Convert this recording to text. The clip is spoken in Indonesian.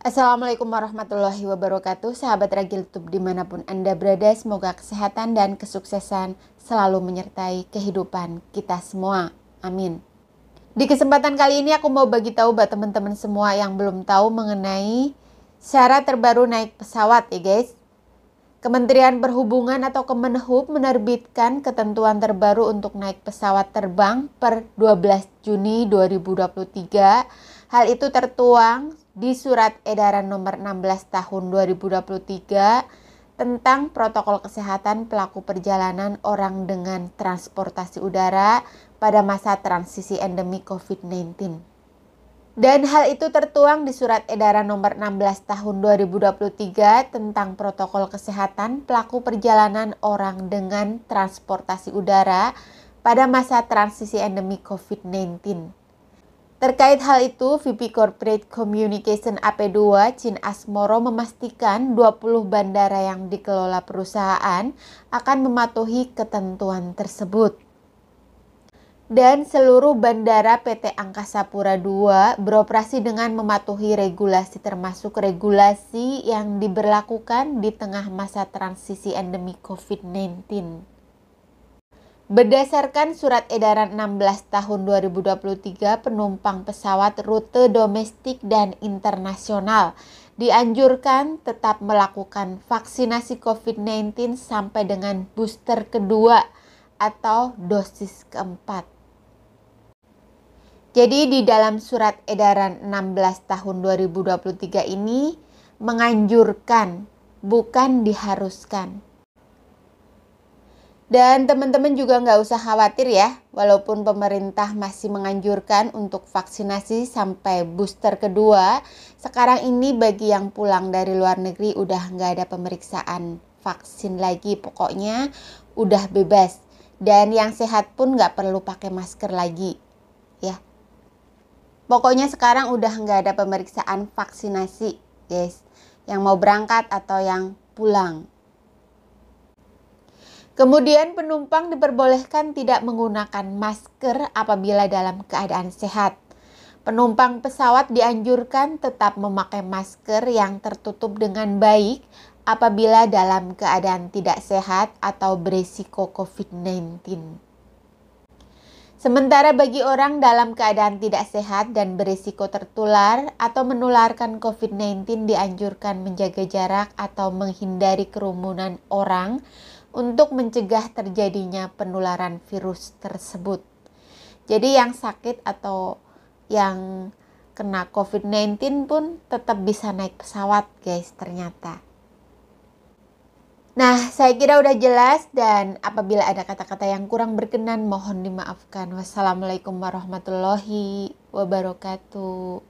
Assalamualaikum warahmatullahi wabarakatuh Sahabat Ragil Tub dimanapun Anda berada Semoga kesehatan dan kesuksesan selalu menyertai kehidupan kita semua Amin Di kesempatan kali ini aku mau bagi tahu buat teman-teman semua yang belum tahu mengenai syarat terbaru naik pesawat ya guys Kementerian Perhubungan atau Kemenhub menerbitkan ketentuan terbaru untuk naik pesawat terbang per 12 Juni 2023. Hal itu tertuang di Surat Edaran Nomor 16 Tahun 2023 tentang protokol kesehatan pelaku perjalanan orang dengan transportasi udara pada masa transisi endemi COVID-19. Dan hal itu tertuang di Surat Edaran Nomor 16 Tahun 2023 tentang Protokol Kesehatan Pelaku Perjalanan Orang dengan Transportasi Udara pada masa transisi endemi COVID-19. Terkait hal itu, VP Corporate Communication AP2 Chin Asmoro memastikan 20 bandara yang dikelola perusahaan akan mematuhi ketentuan tersebut. Dan seluruh bandara PT Angkasa Pura II beroperasi dengan mematuhi regulasi termasuk regulasi yang diberlakukan di tengah masa transisi endemi COVID-19. Berdasarkan surat edaran 16 tahun 2023, penumpang pesawat rute domestik dan internasional dianjurkan tetap melakukan vaksinasi COVID-19 sampai dengan booster kedua atau dosis keempat. Jadi di dalam surat edaran 16 tahun 2023 ini menganjurkan bukan diharuskan dan teman-teman juga nggak usah khawatir ya, walaupun pemerintah masih menganjurkan untuk vaksinasi sampai booster kedua, sekarang ini bagi yang pulang dari luar negeri udah nggak ada pemeriksaan vaksin lagi, pokoknya udah bebas. Dan yang sehat pun nggak perlu pakai masker lagi, ya. Pokoknya sekarang udah nggak ada pemeriksaan vaksinasi, guys. Yang mau berangkat atau yang pulang. Kemudian penumpang diperbolehkan tidak menggunakan masker apabila dalam keadaan sehat. Penumpang pesawat dianjurkan tetap memakai masker yang tertutup dengan baik apabila dalam keadaan tidak sehat atau berisiko COVID-19. Sementara bagi orang dalam keadaan tidak sehat dan berisiko tertular atau menularkan COVID-19 dianjurkan menjaga jarak atau menghindari kerumunan orang untuk mencegah terjadinya penularan virus tersebut. Jadi yang sakit atau yang kena COVID-19 pun tetap bisa naik pesawat guys ternyata. Nah, saya kira udah jelas dan apabila ada kata-kata yang kurang berkenan mohon dimaafkan. Wassalamualaikum warahmatullahi wabarakatuh.